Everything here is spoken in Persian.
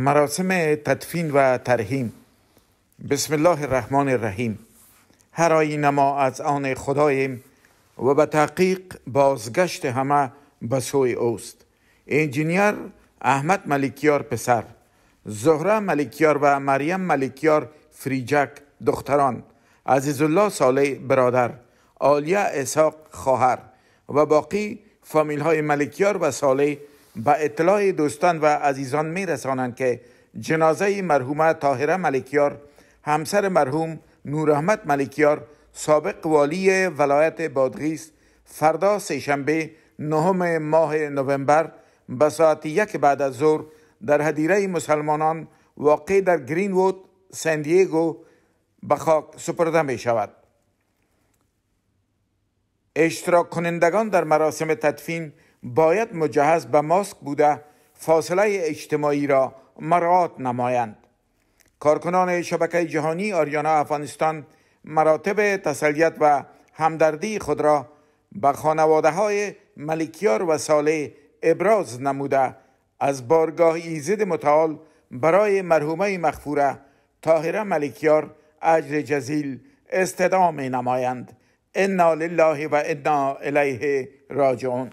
مراسم تدفین و ترهیم بسم الله الرحمن الرحیم هر از آن خداییم و به تحقیق بازگشت همه به سوی اوست انجینیر احمد ملکیار پسر زهره ملکیار و مریم ملکیار فریجک دختران عزیز الله صالح برادر آلیا اسحاق خواهر و باقی فامیل های ملکیار و صالح به اطلاع دوستان و عزیزان می رسانند که جنازه مرحومه تاهره ملکیار همسر مرحوم نوراحمد ملکیار سابق والی ولایت بادغیس فردا سهشنبه نهم ماه نوامبر به ساعت یک بعد از ظهر در هدیره مسلمانان واقع در سن دیگو به خاک سپرده می شود اشتراک کنندگان در مراسم تدفین باید مجهز به ماسک بوده فاصله اجتماعی را مراعات نمایند کارکنان شبکه جهانی آریانا افغانستان مراتب تسلیت و همدردی خود را به خانواده های ملکیار و ساله ابراز نموده از بارگاه ایزد متعال برای مرحومه مخفوره تاهره ملکیار اجر جزیل استدام نمایند انا لله و انا الیه راجعون